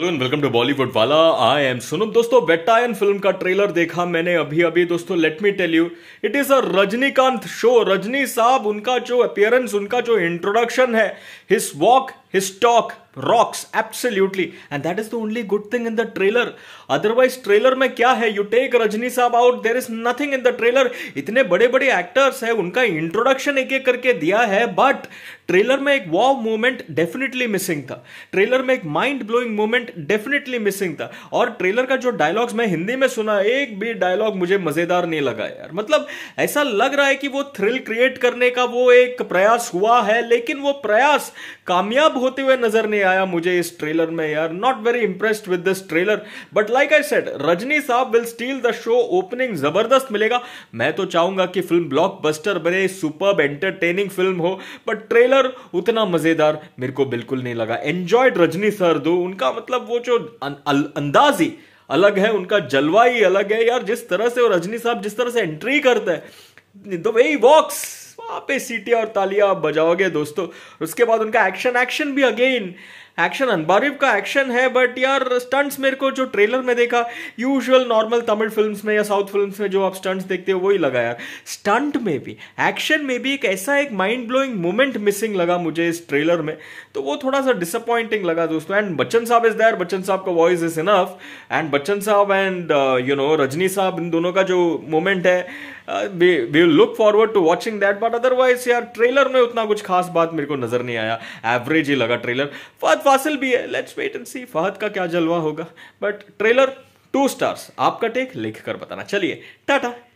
hello and welcome to Bollywood Wala I M सुनम दोस्तों बेटायन film का trailer देखा मैंने अभी अभी दोस्तों let me tell you it is a Rajinikanth show Rajni साहब उनका जो अपियरेंस उनका जो इंट्रोडक्शन है his walk his talk rocks absolutely and that is the only good thing in the trailer otherwise trailer में क्या है यू टेक रजनी साहब out there is nothing in the trailer इतने बड़े बड़े एक्टर्स है उनका इंट्रोडक्शन एक एक करके दिया है बट ट्रेलर में एक वाव मोमेंट डेफिनेटली मिसिंग था ट्रेलर में एक mind blowing moment definitely missing था और ट्रेलर का जो डायलॉग्स मैं हिंदी में सुना एक भी डायलॉग मुझे मजेदार नहीं लगा यार मतलब ऐसा लग रहा है कि वो थ्रिल क्रिएट करने का वो एक प्रयास हुआ है लेकिन वो प्रयास कामयाब होते हुए नजर नहीं नहीं आया मुझे इस ट्रेलर में यार not very impressed with this trailer but like I said Rajni साहब will steal the show opening जबरदस्त मिलेगा मैं तो चाहूंगा कि फिल्म ब्लॉकबस्टर बने सुपर एंटरटेनिंग फिल्म हो बट ट्रेलर उतना मजेदार मेरे को बिल्कुल नहीं लगा एंजॉयड रजनी सर दो उनका मतलब वो जो अंदाज ही अलग है उनका जलवा ही अलग है यार जिस तरह से वो रजनी साहब जिस तरह से एंट्री करता है द वे वॉक्स वहां पे सीटी और तालियां बजाओगे दोस्तों उसके बाद उनका एक्शन एक्शन भी अगेन एक्शन अनबारिव का एक्शन है बट यार स्टंट्स मेरे को जो ट्रेलर में देखा यूजुअल नॉर्मल तमिल फिल्म में या साउथ फिल्म में जो आप स्टंट्स देखते हो वही लगा यार स्टंट में भी एक्शन में भी एक ऐसा एक माइंड ब्लोइंग मोमेंट मिसिंग लगा मुझे इस ट्रेलर में तो वो थोड़ा सा डिसअपॉइंटिंग लगा दोस्तों एंड बच्चन साहब इज दैर बच्चन साहब का voice is enough and Bachchan साहब एंड यू नो रजनी साहब इन दोनों का जो मोमेंट है we look forward to watching that but otherwise यार ट्रेलर में उतना कुछ खास बात मेरे को नजर नहीं आया एवरेज ही लगा ट्रेलर फत फासिल भी है let's wait and see Fahadh का क्या जलवा होगा बट ट्रेलर टू स्टार्स आपका टेक लिख कर बताना चलिए टाटा